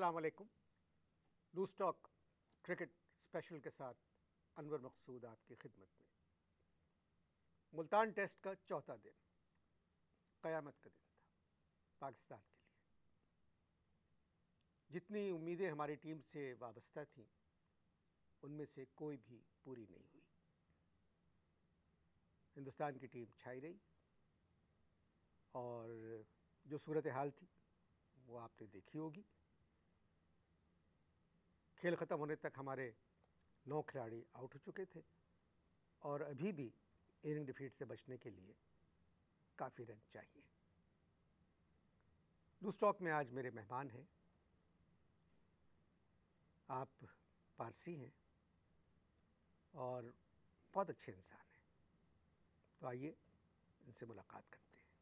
वालेकुम loose talk cricket special के साथ अनवर मकसूद आपकी खिदमत में मुल्तान टेस्ट का चौथा दिन क़यामत का दिन था पाकिस्तान के लिए जितनी उम्मीदें हमारी टीम से वाबस्ता थीं उनमें से कोई भी पूरी नहीं हुई हिंदुस्तान की टीम छाई रही और जो सूरत हाल थी वो आपने देखी होगी खेल ख़त्म होने तक हमारे नौ खिलाड़ी आउट हो चुके थे और अभी भी इनिंग डिफीट से बचने के लिए काफ़ी रन चाहिए लूस्टॉक में आज मेरे मेहमान हैं आप पारसी हैं और बहुत अच्छे इंसान हैं तो आइए इनसे मुलाकात करते हैं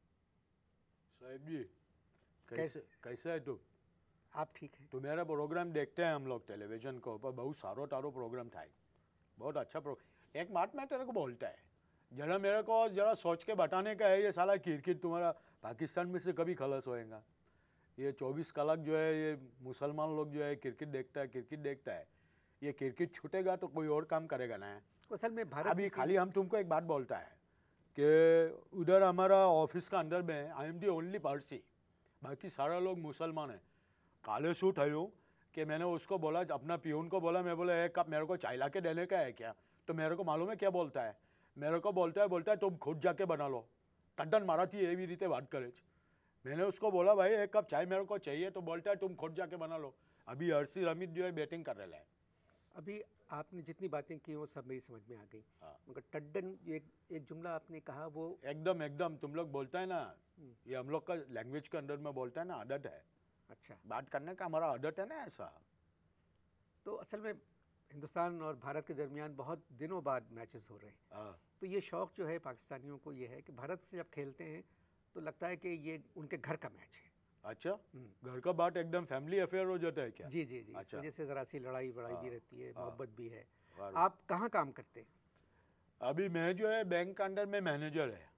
साहिब जी कैसे कैसा है तुम आप ठीक है तुम्हारा प्रोग्राम देखते हैं हम लोग टेलीविजन के ऊपर बहुत सारो तारो प्रोग्राम था बहुत अच्छा प्रोग्राम एक बात मैं तेरे को बोलता है जरा मेरे को जरा सोच के बताने का है ये सारा क्रिकेट तुम्हारा पाकिस्तान में से कभी खलस होएगा ये चौबीस कलाक जो है ये मुसलमान लोग जो है क्रिकेट देखता है क्रिकेट देखता है ये क्रिकेट छूटेगा तो कोई और काम करेगा ना असल में भारत अभी खाली हम तुमको एक बात बोलता है कि उधर हमारा ऑफिस का अंदर में I am the only Parsi बाकी सारा लोग मुसलमान है काले सूट है यूँ कि मैंने उसको बोला अपना पीहून को बोला मैं बोला एक कप मेरे को चाय ला के देने का है क्या तो मेरे को मालूम है क्या बोलता है मेरे को बोलता है बोलता है तुम खुद जाके बना लो तद्दन मराठी भी रीते बात करे मैंने उसको बोला भाई एक कप चाय मेरे को चाहिए तो बोलता है तुम खुद जाके बना लो अभी हर्षी रमित जो है बैटिंग कर रहा है अभी आपने जितनी बातें की वो सब मेरी समझ में आ गई हाँ। मगर टड्डन एक एक जुमला आपने कहा वो एकदम एकदम तुम लोग बोलता है ना हम्म। ये हम लोग का लैंग्वेज के अंदर में बोलता है ना आदत है अच्छा बात करने का हमारा आदत है ना ऐसा तो असल में हिंदुस्तान और भारत के दरमियान बहुत दिनों बाद मैचेस हो रहे हैं हाँ। तो ये शौक़ जो है पाकिस्तानियों को ये है कि भारत से जब खेलते हैं तो लगता है कि ये उनके घर का मैच है अच्छा हम्म। घर का बात एकदम फैमिली अफेयर हो जाता है क्या जी जी जी अच्छा। जैसे ज़रा सी लड़ाई बड़ाई भी हाँ। रहती है हाँ। मोहब्बत भी है आप कहाँ काम करते हैं अभी मैं जो है बैंक के अंडर में मैनेजर है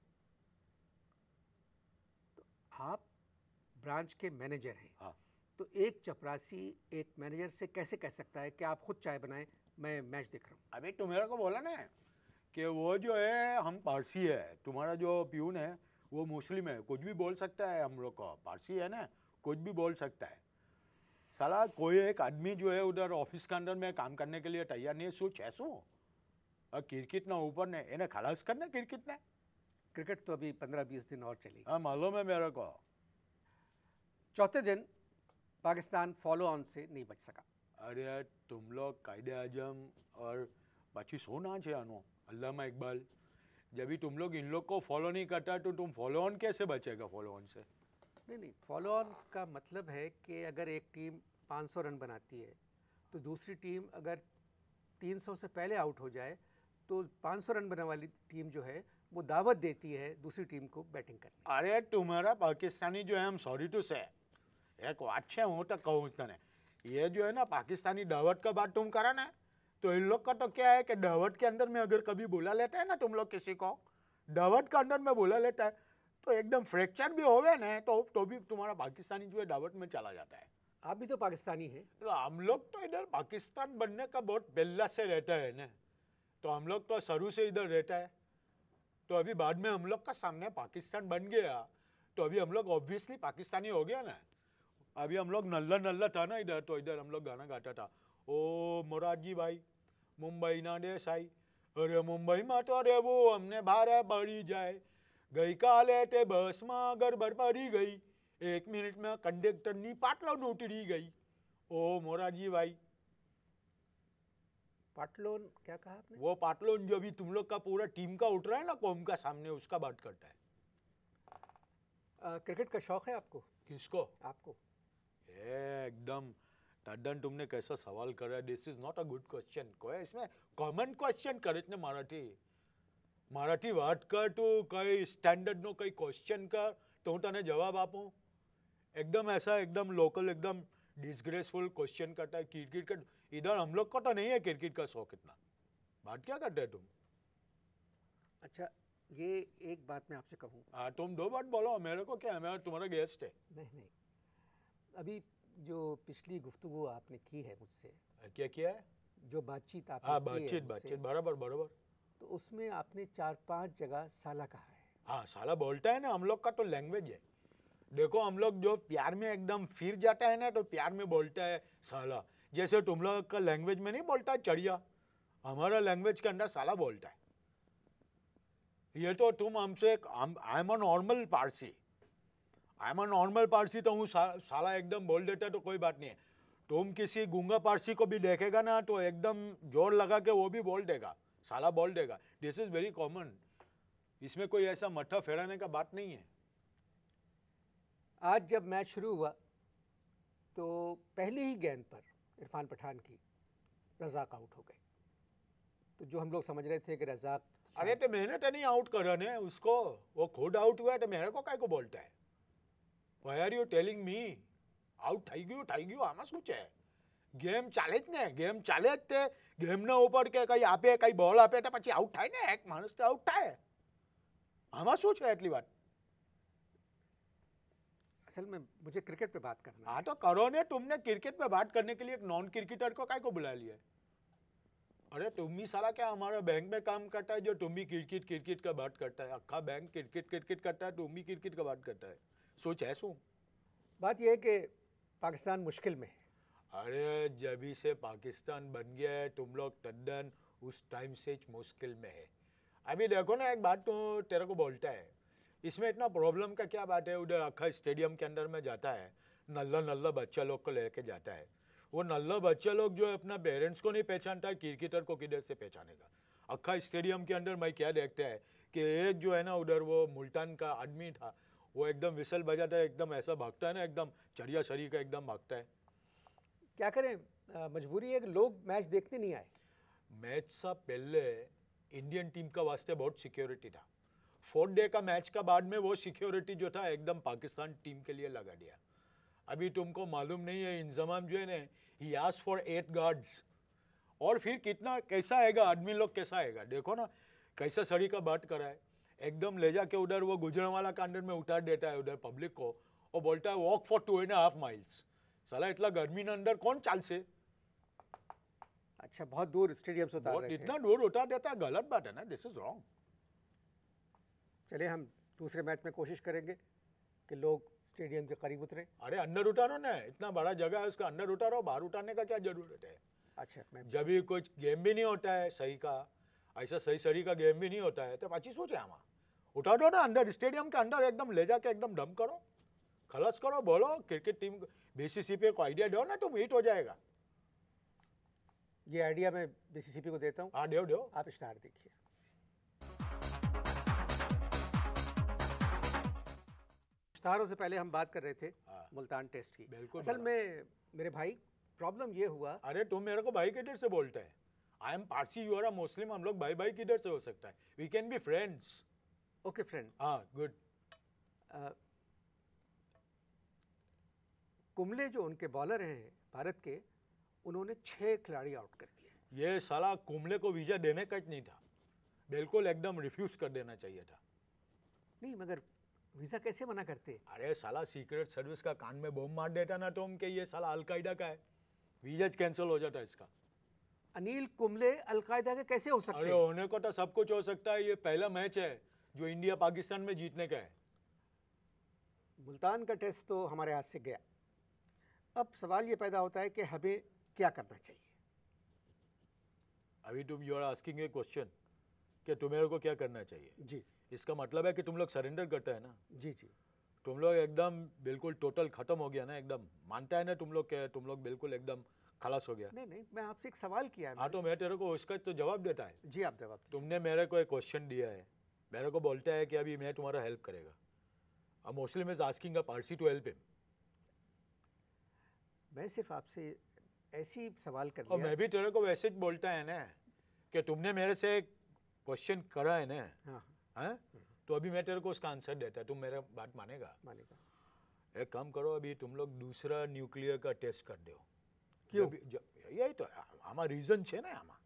तो आप ब्रांच के मैनेजर हैं हाँ। तो एक चपरासी एक मैनेजर से कैसे कह सकता है कि आप खुद चाय बनाएं मैं मैच देख रहा हूँ अभी तुम्हारे को बोला ना कि वो जो है हम पारसी है तुम्हारा जो प्यून है वो मुस्लिम है कुछ भी बोल सकता है हम लोग को पारसी है ना कुछ भी बोल सकता है साला कोई एक आदमी जो है उधर ऑफिस के अंदर में काम करने के लिए तैयार नहीं है सोच है सो और क्रिकेट ना ऊपर ने इन्हें खलास करना क्रिकेट ने क्रिकेट तो अभी पंद्रह बीस दिन और चली हाँ मालूम है मेरे को चौथे दिन पाकिस्तान फॉलो ऑन से नहीं बच सका અરે तुम लोग कायदे आजम और પછી सोना છે अनु अल्लामा इकबाल जब भी तुम लोग इन लोग को फॉलो नहीं करता तो तुम फॉलो ऑन कैसे बचेगा फॉलो ऑन से नहीं नहीं फॉलो ऑन का मतलब है कि अगर एक टीम 500 रन बनाती है तो दूसरी टीम अगर 300 से पहले आउट हो जाए तो 500 रन बनाने वाली टीम जो है वो दावत देती है दूसरी टीम को बैटिंग करने अरे तुम्हारा पाकिस्तानी जो है हम सॉरी टू से एक बात है हूँ तो कहूँ तने ये जो है ना पाकिस्तानी दावत का बात तुम करा ना तो इन लोग का तो क्या है कि डवट के अंदर में अगर कभी बुला लेता है ना तुम लोग किसी को डवट के अंदर में बुला लेता है तो एकदम फ्रैक्चर भी हो गया ना तो तो भी तुम्हारा पाकिस्तानी जो है दावत में चला जाता है आप भी तो पाकिस्तानी है तो हम लोग तो इधर पाकिस्तान बनने का बहुत बेल्ला से रहता है ना तो हम लोग तो शुरू से इधर रहता है तो अभी बाद में हम लोग का सामने पाकिस्तान बन गया तो अभी हम लोग ऑब्वियसली पाकिस्तानी हो गया ना अभी हम लोग नल्ला नल्ला था ना इधर तो इधर हम लोग गाना गाता था ओ मोरारजी भाई मुंबई ना अरे अरे मुंबई तो દેસાઈ અરે મુંબઈમાં તો जाए गई ભારે પડી बस ગઈકાલે તે બસમાં गई एक मिनट में कंडक्टर नी पाटलो નૂટડી गई ओ मोरारजी भाई पाटलोन क्या कहा आपने वो पाटलोन जो अभी तुम लोग का पूरा टीम का उठ रहा है ना कोम का सामने उसका बात करता है आ, क्रिकेट का शौक है आपको किसको आपको एकदम दादन तुमने कैसा सवाल करा this is not a good question कोई इसमें कॉमन क्वेश्चन करे इतने मराठी मराठी મરાઠી कर કર कई स्टैंडर्ड नो कई क्वेश्चन કર तो हूँ તને जवाब आपूँ एकदम ऐसा एकदम लोकल एकदम डिस्ग्रेसफुल क्वेश्चन करता है क्रिकेट का इधर हम लोग को तो नहीं है क्रिकेट का शौक इतना बात क्या करते हैं तुम अच्छा ये एक बात मैं आपसे कहूँ हाँ तुम दो बात बोलो मेरे को क्या है मेरा तुम्हारा गेस्ट है नहीं नहीं अभी जो पिछली गुफ्तु आपने की है मुझसे क्या किया है जो बातचीत आपने हाँ बातचीत बातचीत बराबर बराबर तो उसमें आपने चार पांच जगह साला कहा है हाँ साला बोलता है ना हम लोग का तो लैंग्वेज है देखो हम लोग जो प्यार में एकदम फिर जाता है ना तो प्यार में बोलता है साला जैसे तुम लोग का लैंग्वेज में नहीं बोलता है चढ़िया हमारा लैंग्वेज के अंदर साला बोलता है ये तो तुम हमसे I am a normal Parsi a normal Parsi तो हूँ सा, साला एकदम बोल देता तो कोई बात नहीं है तुम किसी गूंगा पारसी को भी देखेगा ना तो एकदम जोर लगा के वो भी बोल देगा साला बोल देगा दिस इज़ वेरी कॉमन इसमें कोई ऐसा मट्ठा फेराने का बात नहीं है आज जब मैच शुरू हुआ तो पहली ही गेंद पर इरफान पठान की रजाक आउट हो गए तो जो हम लोग समझ रहे थे कि रजाक अरे तो मेहनत नहीं आउट कर रहे उसको वो खुद आउट हुआ है तो मेहनत को क्या को बोलता है Why are you telling me? Out થઈ ગયું થઈ ગયું આમાં શું છે ગેમ ચાલે જ ને ગેમ ચાલે જ તે ગેમના ઉપર કે કંઈ આપે કંઈ બોલ આપે તો પછી આઉટ થાય ને એક માણસ તો આઉટ થાય આમાં શું છે એટલી વાત असल में मुझे क्रिकेट पे बात करना हाँ तो करो ने तुमने क्रिकेट पे बात करने के लिए एक नॉन क्रिकेटर को काय को बुला लिया अरे तुम भी सारा क्या हमारे बैंक में काम करता है जो तुम भी क्रिकेट क्रिकेट का बात करता है अक्खा बैंक क्रिकेट क्रिकेट करता है तुम भी क्रिकेट का बात करता है सोच है सो बात यह है कि पाकिस्तान मुश्किल में है अरे जब से पाकिस्तान बन गया है तुम लोग टंडन उस टाइम से मुश्किल में है अभी देखो ना एक बात तो तेरे को बोलता है इसमें इतना प्रॉब्लम का क्या बात है उधर अखा स्टेडियम के अंदर में जाता है नल्ला नल्ला बच्चा लोग को लेके जाता है वो नल्ला बच्चा लोग जो है अपना पेरेंट्स को नहीं पहचानता है क्रिकेटर को किधर से पहचानेगा अखा स्टेडियम के अंदर मैं क्या देखता है कि एक जो है ना उधर वो मुल्तान का आदमी था वो एकदम विसल बजाता है एकदम ऐसा भागता है ना एकदम चरिया शरीर का एकदम भागता है क्या करें मजबूरी है कि लोग मैच देखने नहीं आए मैच सा पहले इंडियन टीम का वास्ते बहुत सिक्योरिटी था फोर्थ डे का मैच का बाद में वो सिक्योरिटी जो था एकदम पाकिस्तान टीम के लिए लगा दिया अभी तुमको मालूम नहीं है इंजमाम जो है ना ही आज फॉर एट गार्ड्स और फिर कितना कैसा आएगा आदमी लोग कैसा आएगा देखो ना कैसा सड़ी का बात कराए एकदम ले जाके उधर वो गुजरवाला का अंदर में उतार देता है उधर पब्लिक को वो बोलता है walk for two and half miles साला इतना गर्मी ना अंदर कौन चाल से अच्छा बहुत दूर स्टेडियम से उतार रहे इतना दूर उतार देता है गलत बात है ना दिस इज रॉन्ग चलिए हम दूसरे मैच में कोशिश करेंगे कि लोग स्टेडियम के करीब उतरे अरे अंदर उतारो ना इतना बड़ा जगह है उसका अंदर उतारो बाहर उतारने का क्या जरूरत है अच्छा जब भी कुछ गेम भी नहीं होता है सही का ऐसा सही सही का गेम भी नहीं होता है तो अच्छी सोच है हमारा उठा दो ना अंदर स्टेडियम के अंदर एकदम ले जाके एकदम डम करो खलस करो बोलो क्रिकेट टीम सी पी को आइडिया दो ना तुम तो मीट हो जाएगा ये आइडिया मैं बीसीसीपी को देता हूँ हाँ दो दो आप इश्तार देखिए इश्तहारों से पहले हम बात कर रहे थे हाँ। मुल्तान टेस्ट की बिल्कुल असल में मेरे भाई प्रॉब्लम ये हुआ अरे तुम मेरे को भाई के डेट से बोलते हैं I am Parsi you are a Muslim हम लोग भाई भाई किधर से हो सकता है we can be friends okay friend हाँ गुड कुंबले जो उनके बॉलर हैं भारत के उन्होंने छः खिलाड़ी आउट कर दिए ये साला कुंबले को वीज़ा देने का नहीं था बिल्कुल एकदम रिफ्यूज़ कर देना चाहिए था नहीं मगर वीज़ा कैसे मना करते अरे साला सीक्रेट सर्विस का कान में बम मार देता ना तो हम के ये साला अलकायदा का है वीज़ा कैंसिल हो जाता इसका अनिल कुंबले अलकायदा के कैसे हो सकते अरे होने को तो सब कुछ हो सकता है ये पहला मैच है जो इंडिया पाकिस्तान में जीतने का है मुल्तान का टेस्ट तो हमारे हाथ से गया अब सवाल ये पैदा होता है कि हमें क्या करना चाहिए अभी तुम you are asking a question कि तुम्हें को क्या करना चाहिए जी इसका मतलब है कि तुम लोग सरेंडर करते हैं ना जी जी तुम लोग एकदम बिल्कुल टोटल ख़त्म हो गया ना एकदम मानता है ना तुम लोग क्या तुम लोग बिल्कुल एकदम खलास हो गया नहीं नहीं मैं आपसे एक सवाल किया है हाँ तो मैं तेरे को इसका तो जवाब देता है जी आप जवाब तुमने मेरे को एक क्वेश्चन दिया है मेरे को बोलता है कि अभी मैं तुम्हारा हेल्प करेगा अब मोस्टली मैं asking a Parsi to help him मैं सिर्फ आपसे ऐसी सवाल कर और मैं भी तेरे को वैसे ही बोलता है ना कि तुमने मेरे से क्वेश्चन करा है ना हाँ।, हाँ तो अभी मैं तेरे को उसका आंसर देता है तुम मेरा बात मानेगा मानेगा एक काम करो अभी तुम लोग दूसरा न्यूक्लियर का टेस्ट कर दो કે યે તો આમા રીઝન છે ને આમા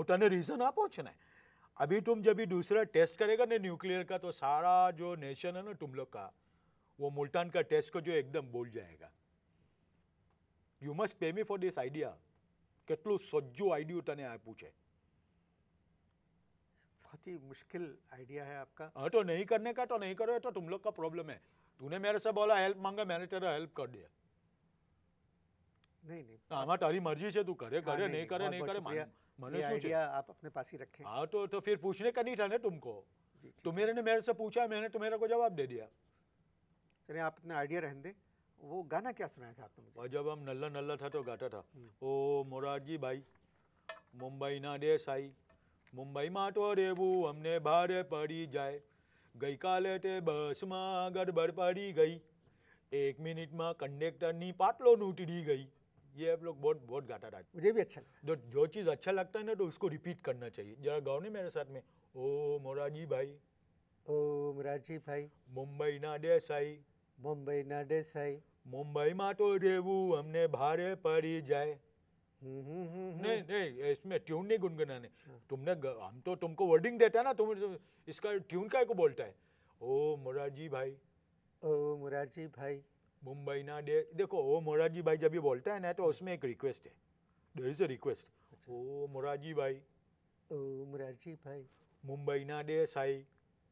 ઓ તને રીઝન આ પોંચ નહી અબી તુમ જબી બી દુસરા ટેસ્ટ કરેગા ને ન્યુક્લિયર કા તો સારા જો નેશન હે ને તુમ લોકો કા વો મુલ્ટાન કા ટેસ્ટ કો જો એકદમ બોલ જાયેગા you must pay me for This idea કેટલું સજ્જો આઇડિયા તને આપું છે ફાતે મુશ્કિલ આઇડિયા હે આપકા ઓ તો નહી કરને કા તો નહી કરો એ તો તુમ લોકો કા પ્રોબ્લેમ હે તુને મેરે સે બોલા હેલ્પ માંગા મેરે તર હેલ્પ કર દિયા નહીં નહીં આમાં તારી મर्जी છે તું करे हाँ, करे नहीं करे नहीं करे मैंने आप अपने पास ही रखें हाँ तो तो फिर पूछने का नहीं था ना तुमको तुम्हेरे तो ने मेरे से पूछा मैंने तुम्हारे तो को जवाब दे दिया चलिए आप अपना आइडिया रहने दें वो गाना क्या सुनाया था आपने मुझे और जब हम नल्ला नल्ला था तो गाता था हम्म। ओ मोरारजी भाई मुंबई मुंबई ना देश आई माँ મુંબઈ ના हमने મુંબઈમાં पड़ी जाए गई ભારે પડી बस ગઈકાલે તે બસમાં ગડબડ પડી ગઈ એક મિનિટમાં કંડક્ટરની પાટલો નૂટડી गई ये आप लोग बहुत बहुत घाटा डाल मुझे भी अच्छा लगता है जो चीज़ अच्छा लगता है ना तो उसको रिपीट करना चाहिए जरा गाओ नहीं मेरे साथ में ओ मोराजी भाई ओ मोराजी भाई ओम રાજી ભાઈ મુંબઈના દેસાઈ મુંબઈના मुंबई મુંબઈમાં तो રહેવું हमने भारे पड़ी जाए हम्म, हम्म, हम्म, नहीं नहीं इसमें ट्यून नहीं गुनगुनाने तुमने हम तो तुमको वर्डिंग देता है ना तुम इसका ट्यून का को बोलता है ओ मोराजी भाई ओ मोराजी भाई मुंबई ना दे, देखो ओ मोराजी भाई जब भी बोलता है ना तो उसमें एक रिक्वेस्ट है देर इज अ रिक्वेस्ट ओ मोराजी भाई ओ मोराजी भाई मुंबई ना दे साई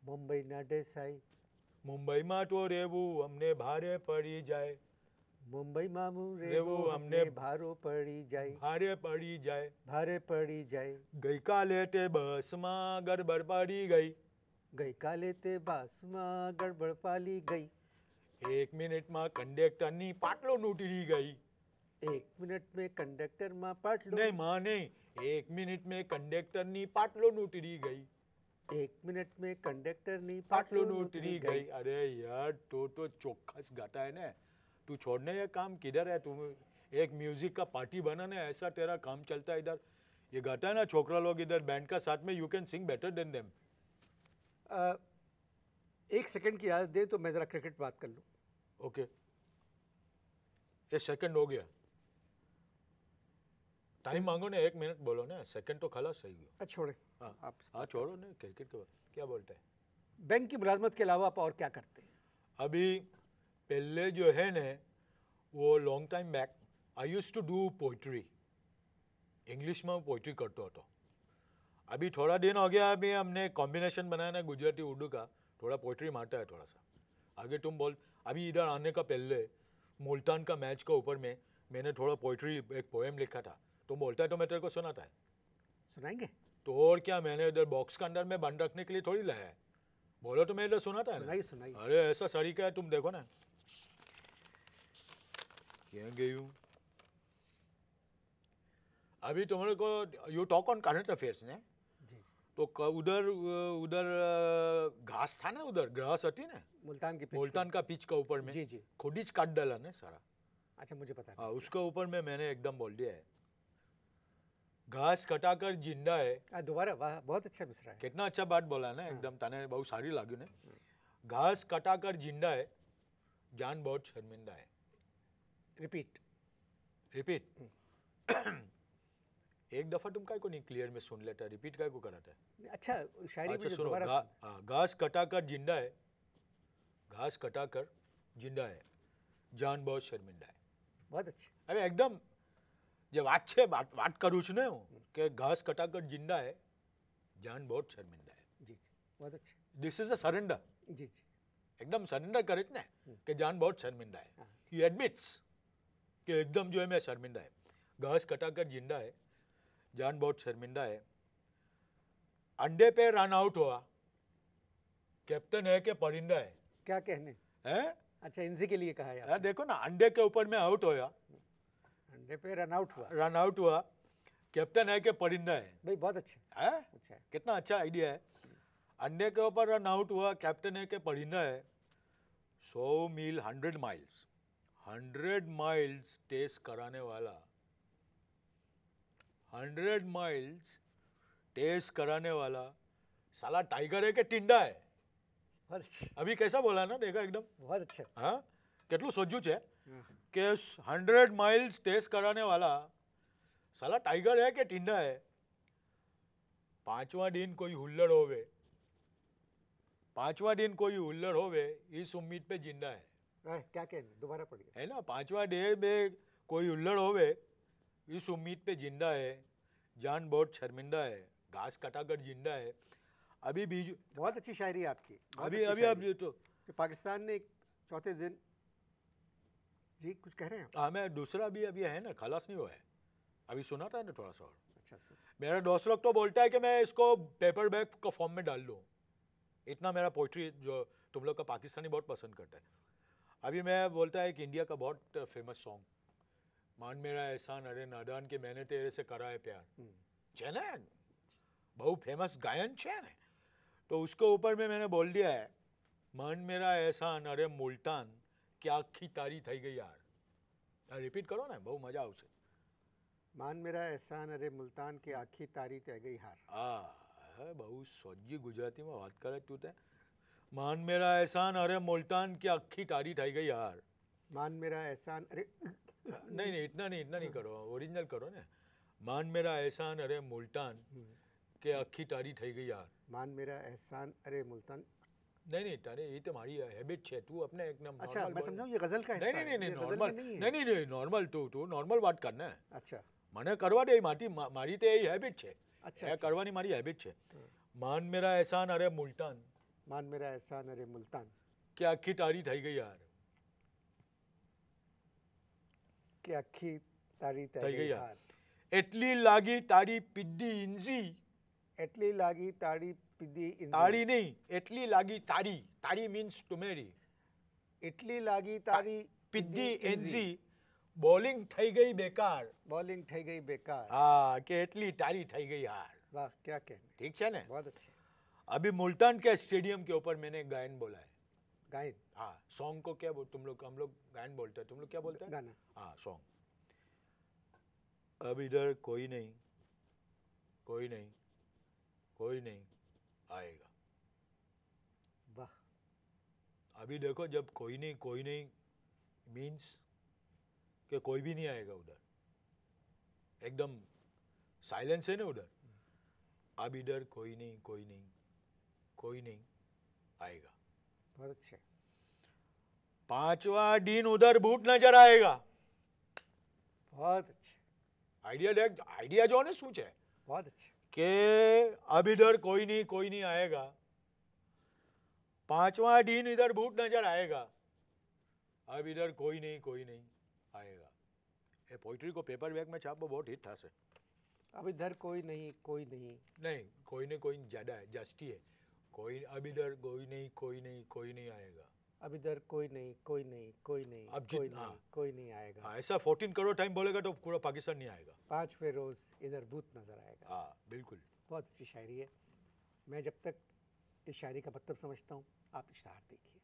मुंबई ना दे साई मुंबई मा तो रेवु हमने भारे पड़ी जाए मुंबई मामू रेवु हमने भारो पड़ी जाए भारे पड़ी जाए भारे पड़ी जाए गई काले ते बस मा गड़बड़ पड़ी गई गई काले ते बस मा गड़बड़ पाली गई एक मिनट में कंडक्टर કંડક્ટરની पाटलो નોટી गई एक मिनट में कंडक्टर माँ पाटलो नहीं माँ नहीं एक मिनट में कंडक्टर नी पाटलो नोटरी गई एक मिनट में कंडक्टर नी पाटलो नोटरी गई अरे यार तो तो चौखस गाता है ना तू छोड़ने ये काम किधर है तुम एक म्यूजिक का पार्टी बना ना ऐसा तेरा काम चलता है इधर ये गाता है ना छोकरा लोग इधर बैंड का साथ में you can sing better than them एक सेकंड की इजाजत दे तो मैं ज़रा क्रिकेट बात कर लूं ओके ये सेकंड हो गया टाइम मांगो ना एक मिनट बोलो ना सेकंड तो खाला सही हो अच्छा, छोड़े हाँ, आप हाँ छोड़ो ना क्रिकेट के बाद क्या बोलते हैं बैंक की मुलाजमत के अलावा आप और क्या करते हैं अभी पहले जो है ना वो long time back I use to do poetry English में पोइट्री करता होता अभी थोड़ा दिन हो गया अभी हमने कॉम्बिनेशन बनाया ना गुजराती उर्दू का थोड़ा पोइट्री मारता है थोड़ा सा आगे तुम बोल अभी इधर आने का पहले मुल्तान का मैच का ऊपर में मैंने थोड़ा पोइट्री एक पोएम लिखा था तुम बोलता है तो मैं तेरे को सुनाता है सुनाएंगे तो और क्या मैंने इधर बॉक्स के अंदर में बंद रखने के लिए थोड़ी लाया है बोलो तो मैं इधर सुनाता है सुनाई सुनाई अरे ऐसा सरी क्या है तुम देखो ना क्या गई हूँ अभी तुम्हारे को you talk on current affairs ने तो उधर उधर घास था ना उधर ग्रास हटी ना मुल्तान की मुल्तान का पिच का ऊपर में जी जी खोडीच काट डाला ना सारा अच्छा मुझे पता है हाँ, उसके ऊपर में मैंने एकदम बोल दिया है घास कटाकर जिंदा है दोबारा वाह बहुत अच्छा मिसरा है कितना अच्छा बात बोला ना एकदम हाँ। ताने बहुत सारी लागू ने घास कटाकर जिंदा है जान बहुत शर्मिंदा है रिपीट रिपीट हम्म। एक दफा तुम काय को नहीं क्लियर में सुन लेता रिपीट काय को कराता है अच्छा शायरी अच्छा, भी दोबारा गा, घास कर जिंदा है घास कटा कर जिंदा है जान बहुत शर्मिंदा है बहुत अच्छा अरे एकदम जब अच्छे बात बात करूँ ने ना कि घास कटा कर जिंदा है जान बहुत शर्मिंदा है जी जी बहुत अच्छा दिस इज अ सरेंडर जी जी एकदम सरेंडर करे ना कि जान बहुत शर्मिंदा है ही हाँ। एडमिट्स कि एकदम जो है मैं शर्मिंदा है घास कटा कर जिंदा है जान बहुत शर्मिंदा है अंडे पे रन आउट हुआ कैप्टन है के परिंदा है क्या कहने है अच्छा इनसी के लिए कहा है यार देखो ना अंडे के ऊपर में आउट होया अंडे पे रन आउट हुआ रन आउट हुआ कैप्टन है के परिंदा है भाई बहुत अच्छा है अच्छा कितना अच्छा आइडिया है अंडे के ऊपर रन आउट हुआ कैप्टन है के परिंदा है सौ मील hundred miles hundred miles test कराने वाला हंड्रेड माइल्स टेस्ट कराने वाला साला टाइगर है कि टिंडा है अभी कैसा बोला ना देखा एकदम हाँ કેટલું સોજ્યું છે કે હંડ્રેડ માઇલ્સ ટેસ્ટ કરાને વાલા સાલા ટાઈગર હે કે ટીંડા હે પાંચવા દિન કોઈ હુલ્લડ હોવે પાંચવા દિન કોઈ હુલ્લડ હોવે इस उम्मीद पे जिंदा है हाँ, क्या कह दोबारा पढ़िए है ना पांचवा डे में कोई हुल्लड़ होवे इस उम्मीद पे जिंदा है जान बहुत शर्मिंदा है घास कटा कर जिंदा है अभी भी बहुत अच्छी शायरी आपकी अभी अभी आप तो पाकिस्तान ने चौथे दिन जी कुछ कह रहे हैं हाँ मैं दूसरा भी अभी है ना खलास नहीं हुआ है अभी सुना था ना थोड़ा सा और अच्छा सर मेरा दोस्त लोग तो बोलता है कि मैं इसको पेपर बैग का फॉर्म में डाल लूँ इतना मेरा पोइट्री जो तुम लोग का पाकिस्तानी बहुत पसंद करता है अभी मैं बोलता है कि इंडिया का बहुत फेमस सॉन्ग मान मेरा एहसान अरे નાદાન કે મેને તેરે સે કરા હે પ્યાર છે ને બહુ ફેમસ ગાયન છે ને તો ઉસકો ઉપર મેં મેને બોલ દિયા હે मान मेरा एहसान अरे મુલતાન કે આખી તારી થઈ ગઈ યાર રિપીટ કરો ને બહુ મજા આવશે માન મેરા એહસાન અરે મુલતાન કે આખી તારી થઈ ગઈ હાર હા બહુ સોજી ગુજરાતીમાં વાત કરે તું તે માન મેરા એહસાન અરે મુલતાન કે આખી તારી થઈ ગઈ હાર માન મેરા એહસાન અરે नहीं नहीं इतना नहीं इतना नहीं करो ओरिजिनल करो ना मान मेरा एहसान अरे मुल्तान हम्म। के આખી तारी थी गई યાર માન મેરા એહસાન અરે મુલ્તાન नहीं नहीं तारे ये तुम्हारी तो हैबिट है तू अपने एक नंबर अच्छा मैं समझा ये गजल का हिस्सा नहीं नहीं नहीं नॉर्मल नहीं नहीं नहीं नॉर्मल तो तो नॉर्मल बात करना है अच्छा मने करवा दे माटी मारी तो यही हैबिट है अच्छा એ अच्छा। करवानी मारी हैबिट है हाँ। मान मेरा एहसान अरे मुल्तान मान मेरा एहसान अरे मुल्तान क्या આખી तारी थी गई यार क्या की तारी तई हाल एटली लागी तारी पिद्दी इंजी एटली लागी तारी पिद्दी इंजी तारी नहीं एटली लागी तारी तारी मींस टू मैरी इटली लागी तारी पिद्दी इंजी बॉलिंग થઈ ગઈ બેકાર બોલિંગ થઈ ગઈ બેકાર હા કે એટલી तारी થઈ ગઈ યાર બસ કે કે ઠીક છે ને બહુત અચ્છા અભી મુલ્ટાન કે સ્ટેડિયમ કે ઉપર મેને ગાયન બોલાય ગાયન सॉन्ग हाँ, को क्या तुम लोग हम लोग गायन बोलते हैं तुम लोग क्या बोलते हैं गाना हाँ सॉन्ग अब इधर कोई नहीं कोई नहीं कोई नहीं आएगा वाह अभी देखो जब कोई नहीं कोई नहीं मीन्स कि कोई भी नहीं आएगा उधर एकदम साइलेंस है ना उधर अब इधर कोई नहीं कोई नहीं कोई नहीं आएगा बहुत अच्छा पांचवा डीन उधर बूट नजर आएगा बहुत अच्छा आइडिया देख आइडिया जो है सोचे છે बहुत अच्छा કે अभी कोई नहीं कोई नहीं आएगा पांचवा डीन इधर बूट नजर आएगा अब इधर कोई नहीं कोई नहीं आएगा ये पोइट्री को पेपर बैग में छापो बहुत हिट था से अब इधर कोई नहीं कोई नहीं नहीं कोई नहीं कोई ज़्यादा है जास्ती है कोई अब इधर कोई नहीं कोई नहीं कोई नहीं आएगा अब इधर कोई नहीं कोई नहीं कोई नहीं अब कोई नहीं हाँ। कोई नहीं आएगा आ, हाँ, ऐसा फोर्टीन करोड़ टाइम बोलेगा तो पूरा पाकिस्तान नहीं आएगा पाँच रोज़ इधर बूथ नज़र आएगा आ, हाँ, बिल्कुल बहुत अच्छी शायरी है मैं जब तक इस शायरी का मतलब समझता हूँ आप इश्तहार देखिए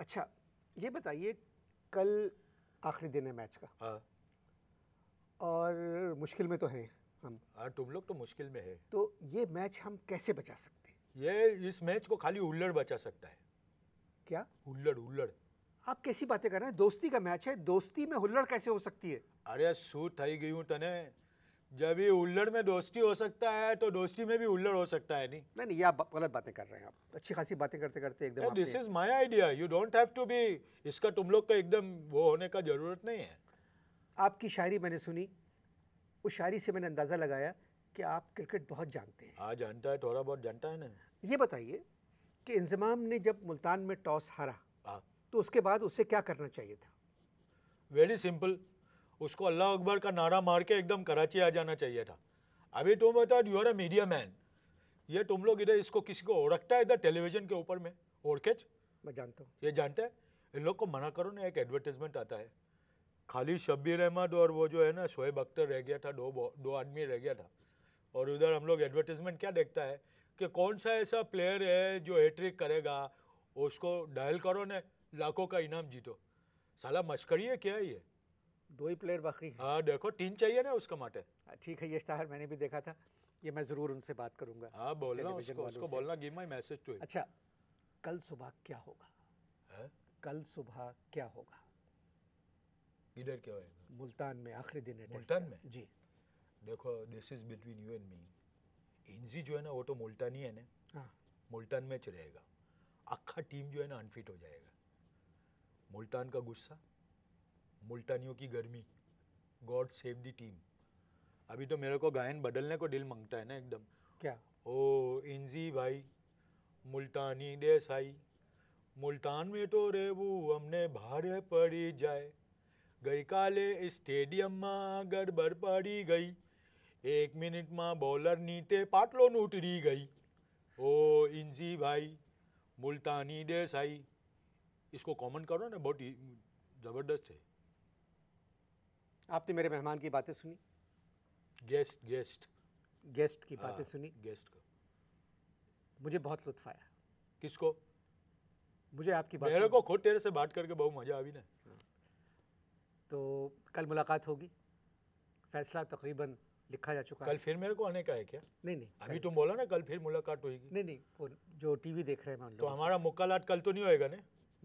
अच्छा ये बताइए कल आखिरी दिन है मैच का हाँ। और मुश्किल में तो हैं हम हाँ, तुम लोग तो मुश्किल में है तो ये मैच हम कैसे बचा सकते हैं ये इस मैच को खाली हुल्लड़ बचा सकता है क्या हुल्लड़ हुल्लड़ आप कैसी बातें कर रहे हैं दोस्ती का मैच है दोस्ती में हुल्लड़ कैसे हो सकती है अरे सू थी गई हूँ तने जब ये उल्लड़ में दोस्ती हो सकता है तो दोस्ती में भी उल्लड़ हो सकता है नहीं नहीं नहीं आप गलत बातें कर रहे हैं आप अच्छी खासी बातें करते करते एकदम this is my idea you don't have to be इसका तुम लोग का एकदम वो होने का जरूरत नहीं है आपकी शायरी मैंने सुनी उस शायरी से मैंने अंदाज़ा लगाया कि आप क्रिकेट बहुत जानते हैं हाँ जानता है थोड़ा बहुत जानता है ना ये बताइए कि इंजमाम ने जब मुल्तान में टॉस हारा आ, हाँ। तो उसके बाद उसे क्या करना चाहिए था वेरी सिंपल उसको अल्लाह अकबर का नारा मार के एकदम कराची आ जाना चाहिए था अभी तुम बता you are a media man ये तुम लोग इधर इसको किसी को रखता है इधर टेलीविजन के ऊपर में ओढ़केच मैं जानता हूँ ये जानता है इन लोग को मना करो ना एक एडवर्टीजमेंट आता है खाली शब्बीर अहमद और वो जो है ना शोएब अख्तर रह गया था दो दो आदमी रह गया था और उधर हम लोग एडवर्टीजमेंट क्या देखता है कि कौन सा ऐसा प्लेयर है जो हैट्रिक करेगा उसको डायल करो ने लाखों का इनाम जीतो साला मशकड़ी है क्या ये दो ही प्लेयर बाकी हाँ देखो तीन चाहिए ना उसका माटे हाँ, ठीक है ये इश्तहार मैंने भी देखा था ये मैं ज़रूर उनसे बात करूंगा हाँ बोलना उसको, उसको बोलना गिव माय मैसेज टू अच्छा कल सुबह क्या होगा है? हाँ? कल सुबह क्या होगा इधर क्या है मुल्तान में आखिरी दिन है मुल्तान में जी देखो this is between you and me इंजी जो है ना वो तो मुल्तानी है ना हाँ मुल्तान में च रहेगा आखा टीम जो है ना अनफिट हो जाएगा मुल्तान का गुस्सा मुल्तानियों की गर्मी गॉड सेव द टीम अभी तो मेरे को गायन बदलने को दिल मांगता है ना एकदम क्या ओ इंजी भाई मुल्तानी देसाई मुल्तान में तो रेबू हमने भारे पड़ी जाए गई काले ગઈકાલે સ્ટેડિયમમાં ગડબડ પડી ગઈ એક મિનિટમાં नीते તે પાટલો गई ओ ઓ भाई मुल्तानी देसाई इसको कमेंट करो ना बहुत ज़बरदस्त है आपने मेरे मेहमान की बातें सुनी गेस्ट गेस्ट गेस्ट की बातें हाँ, सुनी गेस्ट को मुझे बहुत लुत्फ आया किसको मुझे आपकी बात मेरे को खुद तेरे से बात करके बहुत मज़ा आई ना तो कल मुलाकात होगी फैसला तकरीबन लिखा जा चुका कल फिर मेरे को आने का है क्या नहीं नहीं अभी तुम बोला ना कल फिर मुलाकात होगी नहीं नहीं वो जो टीवी देख रहे हैं तो हमारा मुकालात कल तो नहीं होएगा ना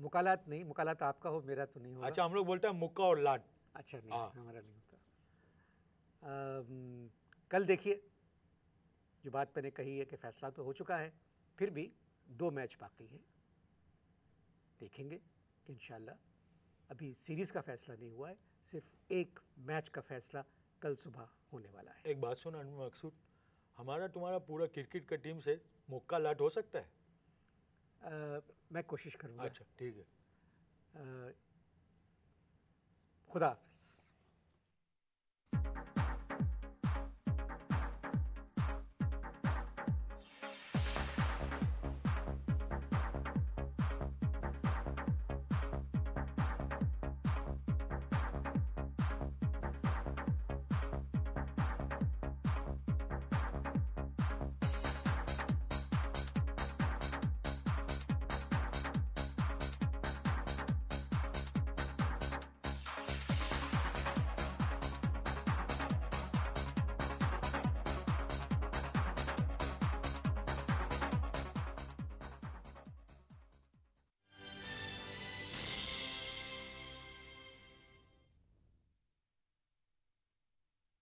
मुकालात नहीं मुकालात आपका हो मेरा तो नहीं होगा अच्छा हम लोग बोलते हैं मुक्का और लाट अच्छा नहीं हाँ। हमारा नहीं होता कल देखिए जो बात मैंने कही है कि फैसला तो हो चुका है फिर भी दो मैच बाकी हैं देखेंगे कि इंशाल्लाह अभी सीरीज़ का फैसला नहीं हुआ है सिर्फ एक मैच का फैसला कल सुबह होने वाला है एक बात सुना अनवर मकसूद हमारा तुम्हारा पूरा क्रिकेट का टीम से मुक्का लाट हो सकता है आ, मैं कोशिश करूँगा अच्छा ठीक है आ, खुदा हाफिज़